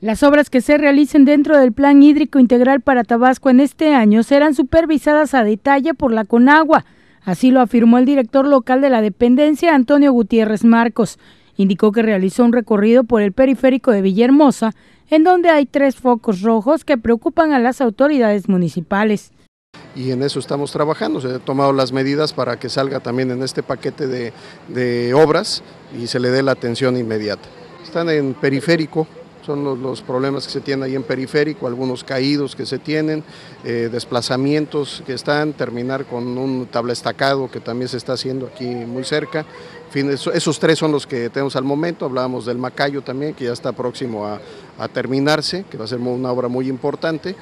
Las obras que se realicen dentro del Plan Hídrico Integral para Tabasco en este año serán supervisadas a detalle por la Conagua, así lo afirmó el director local de la dependencia, Antonio Gutiérrez Marcos. Indicó que realizó un recorrido por el periférico de Villahermosa, en donde hay tres focos rojos que preocupan a las autoridades municipales y en eso estamos trabajando. Se han tomado las medidas para que salga también en este paquete de, de, obras y se le dé la atención inmediata. Están en periférico, son los, problemas que se tienen ahí en periférico, algunos caídos que se tienen, eh, desplazamientos que están, terminar con un tabla estacado que también se está haciendo aquí muy cerca. En esos tres son los que tenemos al momento, hablábamos del Macayo también, que ya está próximo a, a terminarse, que va a ser una obra muy importante.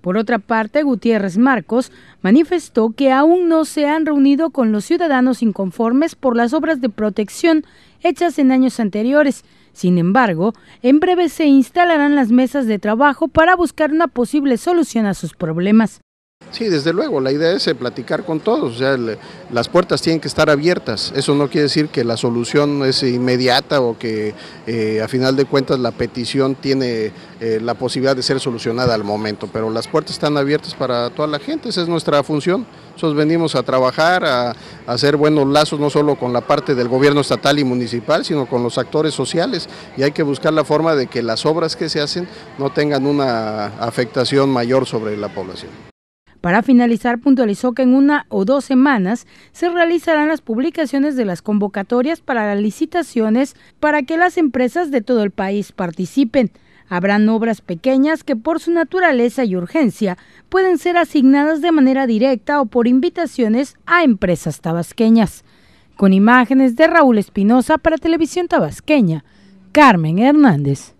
Por otra parte, Gutiérrez Marcos manifestó que aún no se han reunido con los ciudadanos inconformes por las obras de protección hechas en años anteriores, sin embargo, en breve se instalarán las mesas de trabajo para buscar una posible solución a sus problemas. Sí, desde luego, la idea es eh, platicar con todos, sea, las puertas tienen que estar abiertas, eso no quiere decir que la solución es inmediata o que eh, a final de cuentas la petición tiene eh, la posibilidad de ser solucionada al momento, pero las puertas están abiertas para toda la gente, esa es nuestra función, nosotros venimos a trabajar, a hacer buenos lazos no solo con la parte del gobierno estatal y municipal, sino con los actores sociales y hay que buscar la forma de que las obras que se hacen no tengan una afectación mayor sobre la población. Para finalizar, puntualizó que en una o dos semanas se realizarán las publicaciones de las convocatorias para las licitaciones para que las empresas de todo el país participen. Habrán obras pequeñas que por su naturaleza y urgencia pueden ser asignadas de manera directa o por invitaciones a empresas tabasqueñas. Con imágenes de Raúl Espinosa para Televisión Tabasqueña, Carmen Hernández.